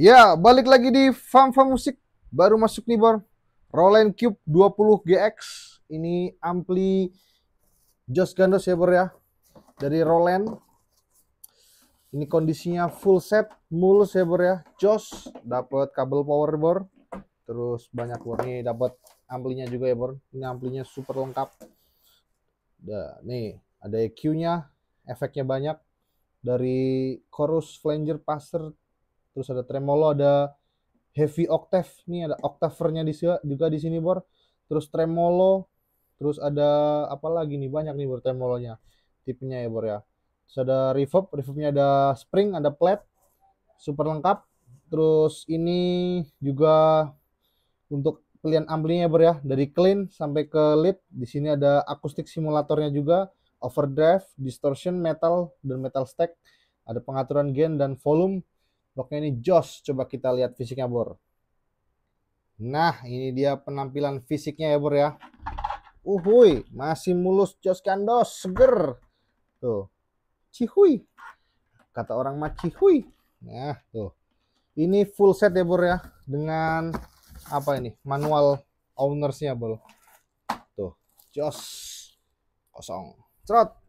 Ya, balik lagi di fam-fam Musik. Baru masuk nih, Bor. Roland Cube 20 GX. Ini ampli JOS Gandos ya, Bor ya. Dari Roland. Ini kondisinya full set, mulus ya, Bor ya. Jos dapat kabel power, Bor. Terus banyak warni dapat amplinya juga ya, Bor. Ini amplinya super lengkap. Nah, nih ada EQ-nya, efeknya banyak dari chorus flanger passer terus ada tremolo ada heavy octave nih ada octavernya juga di sini bor terus tremolo terus ada apa lagi nih banyak nih bor tremolonya tipenya ya bor ya terus ada reverb reverbnya ada spring ada plate, super lengkap terus ini juga untuk pilihan amplinya ya bor ya dari clean sampai ke lead di sini ada akustik simulatornya juga overdrive distortion metal dan metal stack ada pengaturan gain dan volume Bloknya ini Jos Coba kita lihat fisiknya, Bor. Nah, ini dia penampilan fisiknya ya, Bor ya. Uhui masih mulus Jos Kandos, seger. Tuh. Cihuy. Kata orang mah cihuy. Nah, tuh. Ini full set ya, Bor ya. Dengan apa ini? Manual ownersnya, Bor. Tuh. Jos kosong. Cerot.